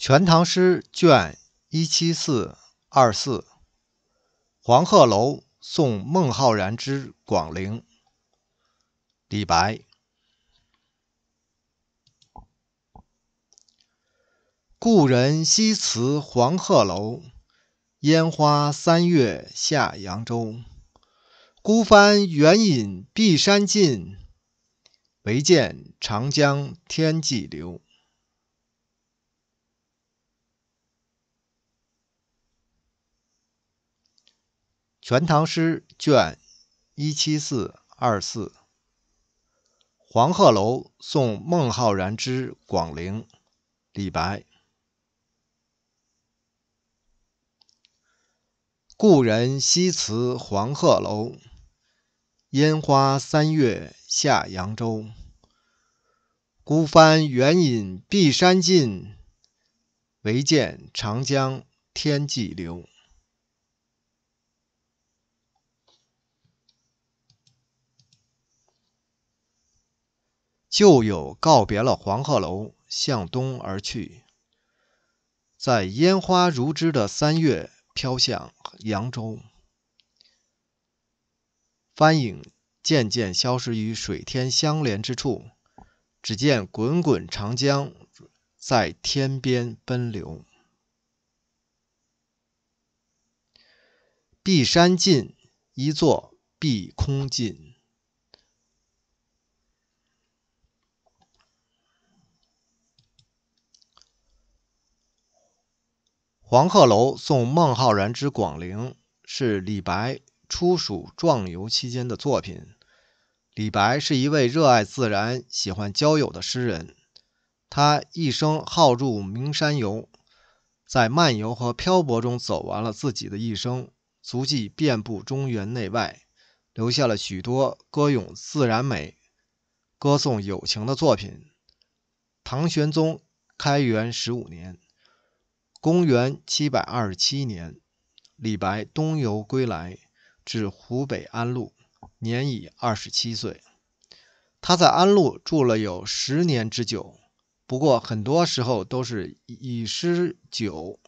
《全唐诗》卷一七四二四，《黄鹤楼送孟浩然之广陵》。李白：故人西辞黄鹤楼，烟花三月下扬州。孤帆远影碧山尽，唯见长江天际流。《全唐诗》卷一七四二四，《黄鹤楼送孟浩然之广陵》，李白。故人西辞黄鹤楼，烟花三月下扬州。孤帆远影碧山尽，唯见长江天际流。旧友告别了黄鹤楼，向东而去，在烟花如织的三月飘向扬州。帆影渐渐消失于水天相连之处，只见滚滚长江在天边奔流。碧山尽，一座碧空尽。《黄鹤楼送孟浩然之广陵》是李白出蜀壮游期间的作品。李白是一位热爱自然、喜欢交友的诗人，他一生好著名山游，在漫游和漂泊中走完了自己的一生，足迹遍布中原内外，留下了许多歌咏自然美、歌颂友情的作品。唐玄宗开元十五年。公元七百二十七年，李白东游归来，至湖北安陆，年已二十七岁。他在安陆住了有十年之久，不过很多时候都是以诗酒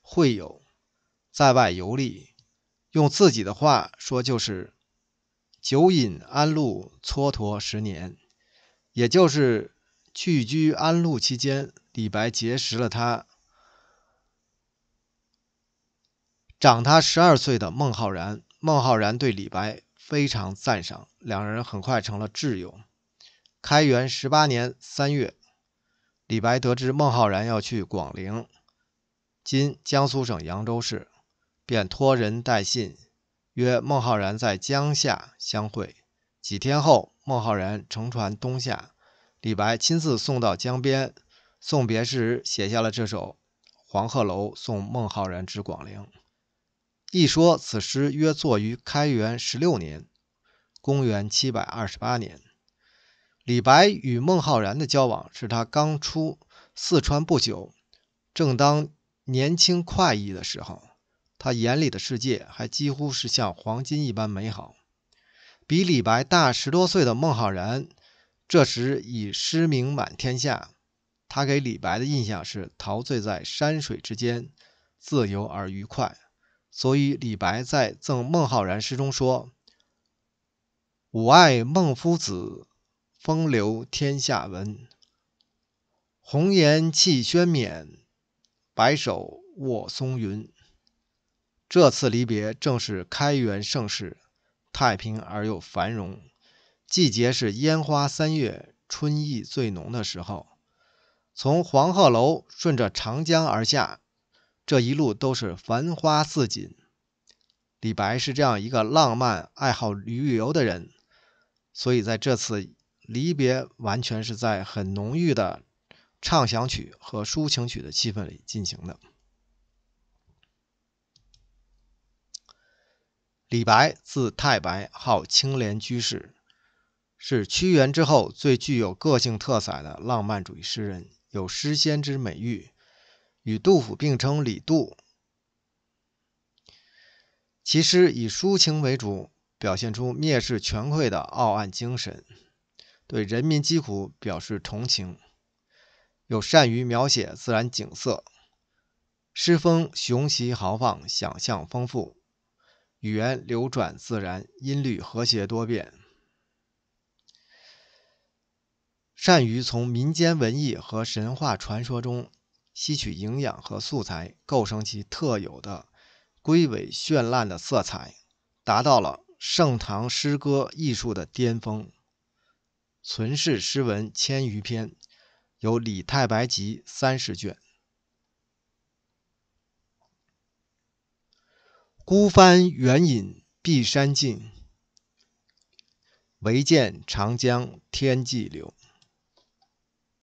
会友，在外游历。用自己的话说，就是“酒饮安陆，蹉跎十年”。也就是去居安陆期间，李白结识了他。长他十二岁的孟浩然，孟浩然对李白非常赞赏，两人很快成了挚友。开元十八年三月，李白得知孟浩然要去广陵（今江苏省扬州市），便托人带信，约孟浩然在江夏相会。几天后，孟浩然乘船东下，李白亲自送到江边，送别时写下了这首《黄鹤楼送孟浩然之广陵》。一说，此诗约作于开元十六年（公元728年）。李白与孟浩然的交往是他刚出四川不久，正当年轻快意的时候，他眼里的世界还几乎是像黄金一般美好。比李白大十多岁的孟浩然，这时已诗名满天下。他给李白的印象是陶醉在山水之间，自由而愉快。所以，李白在赠孟浩然诗中说：“吾爱孟夫子，风流天下闻。红颜弃轩冕，白首卧松云。”这次离别正是开元盛世，太平而又繁荣。季节是烟花三月，春意最浓的时候。从黄鹤楼顺着长江而下。这一路都是繁花似锦。李白是这样一个浪漫、爱好旅游的人，所以在这次离别完全是在很浓郁的畅想曲和抒情曲的气氛里进行的。李白，字太白，号青莲居士，是屈原之后最具有个性特色的浪漫主义诗人，有“诗仙”之美誉。与杜甫并称“李杜”，其诗以抒情为主，表现出蔑视权贵的傲岸精神，对人民疾苦表示同情，又善于描写自然景色。诗风雄奇豪放，想象丰富，语言流转自然，音律和谐多变。善于从民间文艺和神话传说中。吸取营养和素材，构成其特有的瑰伟绚烂的色彩，达到了盛唐诗歌艺术的巅峰。存世诗文千余篇，有《李太白集》三十卷。孤帆远影碧山尽，唯见长江天际流。